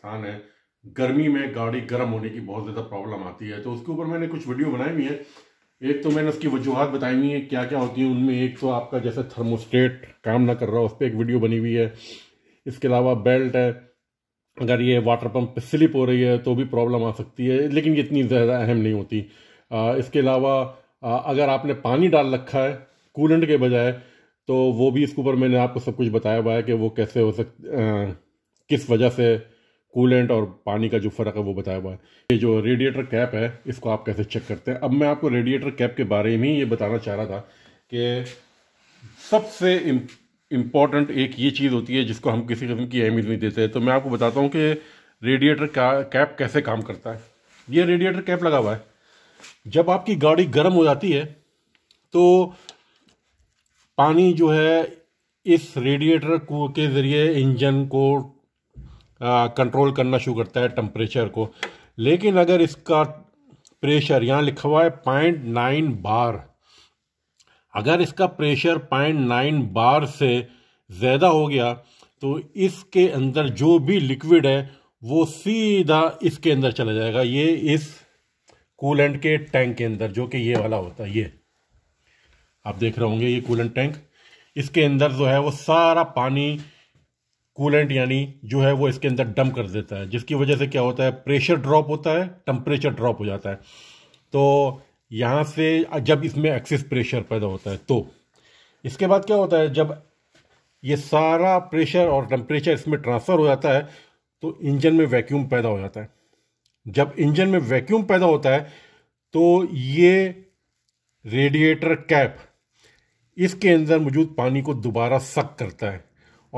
स्थान है गर्मी में गाड़ी गर्म होने की बहुत ज़्यादा प्रॉब्लम आती है तो उसके ऊपर मैंने कुछ वीडियो बनाई हुई है एक तो मैंने उसकी वजूहत बताई हुई है क्या क्या होती हैं उनमें एक तो आपका जैसे थर्मोस्टेट काम ना कर रहा उस पर एक वीडियो बनी हुई है इसके अलावा बेल्ट है अगर ये वाटर पंप स्लिप हो रही है तो भी प्रॉब्लम आ सकती है लेकिन ये इतनी ज़्यादा अहम नहीं होती इसके अलावा अगर आपने पानी डाल रखा है कूलेंट के बजाय तो वो भी इसके ऊपर मैंने आपको सब कुछ बताया हुआ है कि वो कैसे हो सक किस वजह से कूलेंट और पानी का जो फ़र्क है वो बताया हुआ है ये जो रेडिएटर कैप है इसको आप कैसे चेक करते हैं अब मैं आपको रेडिएटर कैप के बारे में ये बताना चाह रहा था कि सबसे इम्पॉर्टेंट एक ये चीज़ होती है जिसको हम किसी किस्म की अहमियत नहीं देते तो मैं आपको बताता हूँ कि रेडिएटर का कैप कैसे काम करता है ये रेडिएटर कैप लगा हुआ है जब आपकी गाड़ी गर्म हो जाती है तो पानी जो है इस रेडिएटर को के ज़रिए इंजन को कंट्रोल करना शुरू करता है टम्परेचर को लेकिन अगर इसका प्रेशर यहाँ लिखा हुआ है पॉइंट नाइन बार अगर इसका प्रेशर पॉइंट नाइन बार से ज़्यादा हो गया तो इसके अंदर जो भी लिक्विड है वो सीधा इसके अंदर चला जाएगा ये इस कूलेंट के टैंक के अंदर जो कि ये वाला होता है ये आप देख रहे होंगे ये कूलेंट टैंक इसके अंदर जो है वो सारा पानी कूलेंट यानी जो है वो इसके अंदर डम कर देता है जिसकी वजह से क्या होता है प्रेशर ड्रॉप होता है टम्परेचर ड्रॉप हो जाता है तो यहाँ से जब इसमें एक्सेस प्रेशर पैदा होता है तो इसके बाद क्या होता है जब ये सारा प्रेशर और टम्परेचर इसमें ट्रांसफ़र हो जाता है तो इंजन में वैक्यूम पैदा हो जाता है जब इंजन में वैक्यूम पैदा होता है तो ये रेडिएटर कैप इसके अंदर मौजूद पानी को दोबारा सक करता है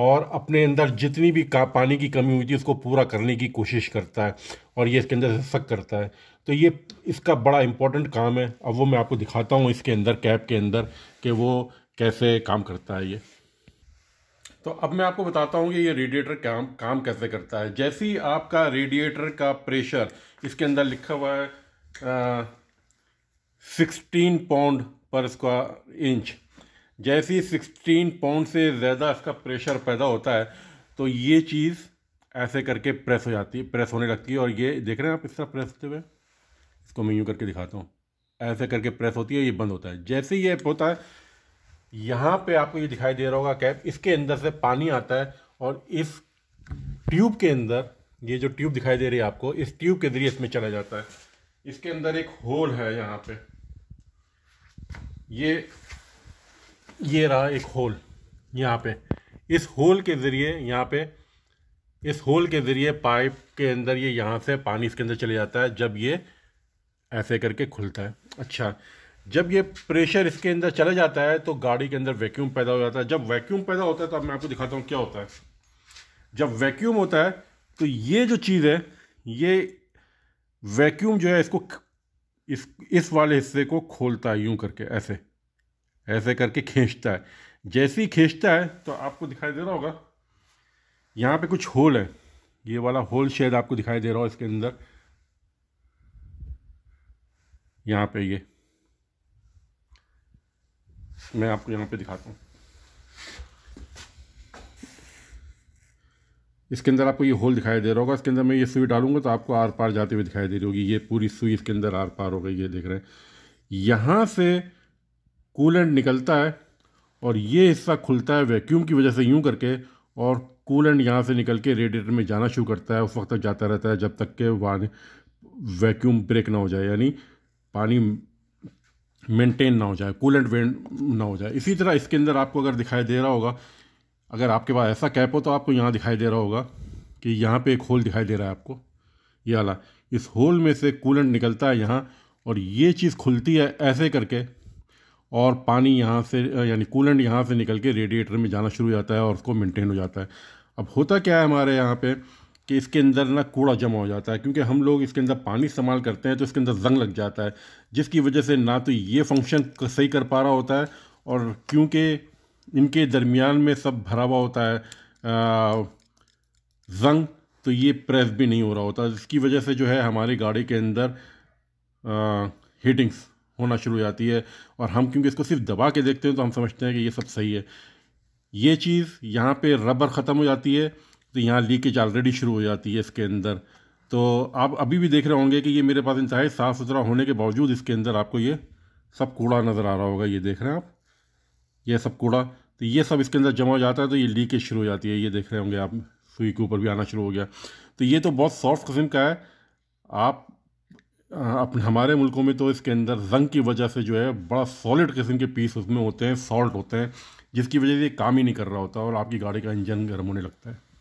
और अपने अंदर जितनी भी का पानी की कमी हुई थी उसको पूरा करने की कोशिश करता है और ये इसके अंदर शक करता है तो ये इसका बड़ा इम्पोर्टेंट काम है अब वो मैं आपको दिखाता हूँ इसके अंदर कैब के अंदर कि वो कैसे काम करता है ये तो अब मैं आपको बताता हूँ कि ये रेडिएटर काम काम कैसे करता है जैसे ही आपका रेडिएटर का प्रेशर इसके अंदर लिखा हुआ है sixteen pound per square inch जैसे ही सिक्सटीन पाउंड से ज़्यादा इसका प्रेशर पैदा होता है तो ये चीज़ ऐसे करके प्रेस हो जाती है प्रेस होने लगती है और ये देख रहे हैं आप इस तरह प्रेस होते हुए इसको मैं यूँ करके दिखाता हूँ ऐसे करके प्रेस होती है ये बंद होता है जैसे ये होता है यहाँ पे आपको ये दिखाई दे रहा होगा कैप इसके अंदर से पानी आता है और इस ट्यूब के अंदर ये जो ट्यूब दिखाई दे रही है आपको इस ट्यूब के ज़रिए इसमें चला जाता है इसके अंदर एक होल है यहाँ पे ये ये रहा एक होल यहाँ पे इस होल के ज़रिए यहाँ पे इस होल के ज़रिए पाइप के अंदर ये यहाँ से पानी इसके अंदर चले जाता है जब ये ऐसे करके खुलता है अच्छा जब ये प्रेशर इसके अंदर चला जाता है तो गाड़ी के अंदर वैक्यूम पैदा हो जाता है जब वैक्यूम पैदा होता है तो अब मैं आपको दिखाता हूँ क्या होता है जब वैक्यूम होता है तो ये जो चीज़ है ये वैक्यूम जो है इसको इस इस वाले हिस्से को खोलता है यूं करके ऐसे ऐसे करके खींचता है जैसे ही खींचता है तो आपको दिखाई दे रहा होगा यहाँ पे कुछ होल है ये वाला होल शायद आपको दिखाई दे रहा हो इसके अंदर यहाँ पे ये मैं आपको यहाँ पे दिखाता हूँ इसके अंदर आपको ये होल दिखाई दे रहा होगा इसके अंदर मैं ये सुई डालूंगा तो आपको आर पार जाते हुए दिखाई दे रही होगी ये पूरी सुई इसके अंदर आर पार हो गई ये देख रहे हैं यहाँ से कूलेंट निकलता है और ये हिस्सा खुलता है वैक्यूम की वजह से यूँ करके और कूलेंट यहाँ से निकल के रेडिएटर में जाना शुरू करता है उस वक्त तक जाता रहता है जब तक के वहाँ वैक्यूम ब्रेक ना हो जाए यानी पानी मेंटेन ना हो जाए कूलेंट वेंट ना हो जाए इसी तरह इसके अंदर आपको अगर दिखाई दे रहा होगा अगर आपके पास ऐसा कैप हो तो आपको यहाँ दिखाई दे रहा होगा कि यहाँ पर एक होल दिखाई दे रहा है आपको ये वाला इस होल में से कूलेंट निकलता है यहाँ और ये चीज़ खुलती है ऐसे करके और पानी यहाँ से यानी कूलेंट यहाँ से निकल के रेडिएटर में जाना शुरू हो जाता है और उसको मेंटेन हो जाता है अब होता क्या है हमारे यहाँ पे कि इसके अंदर ना कूड़ा जमा हो जाता है क्योंकि हम लोग इसके अंदर पानी इस्तेमाल करते हैं तो इसके अंदर जंग लग जाता है जिसकी वजह से ना तो ये फंक्शन सही कर पा रहा होता है और क्योंकि इनके दरमियान में सब भरा हुआ होता है आ, जंग तो ये प्रेस भी नहीं हो रहा होता जिसकी वजह से जो है हमारी गाड़ी के अंदर हीटिंग्स होना शुरू हो जाती है और हम क्योंकि इसको सिर्फ दबा के देखते हैं तो हम समझते हैं कि ये सब सही है ये चीज़ यहाँ पे रबर ख़त्म हो जाती है तो यहाँ लीकेज ऑलरेडी शुरू हो जाती है इसके अंदर तो आप अभी भी देख रहे होंगे कि ये मेरे पास इंतहा साफ़ सुथरा होने के बावजूद इसके अंदर आपको ये सब कूड़ा नज़र आ रहा होगा ये देख रहे हैं आप ये सब कूड़ा तो ये सब इसके अंदर जमा हो जाता है तो ये लीकेज शुरू हो जाती है ये देख रहे होंगे आप सुई के ऊपर भी आना शुरू हो गया तो ये तो बहुत सॉफ्ट किस्म का है आप अपने हमारे मुल्कों में तो इसके अंदर जंग की वजह से जो है बड़ा सॉलिड किस्म के पीस उसमें होते हैं सॉल्ट होते हैं जिसकी वजह से ये काम ही नहीं कर रहा होता और आपकी गाड़ी का इंजन गर्म होने लगता है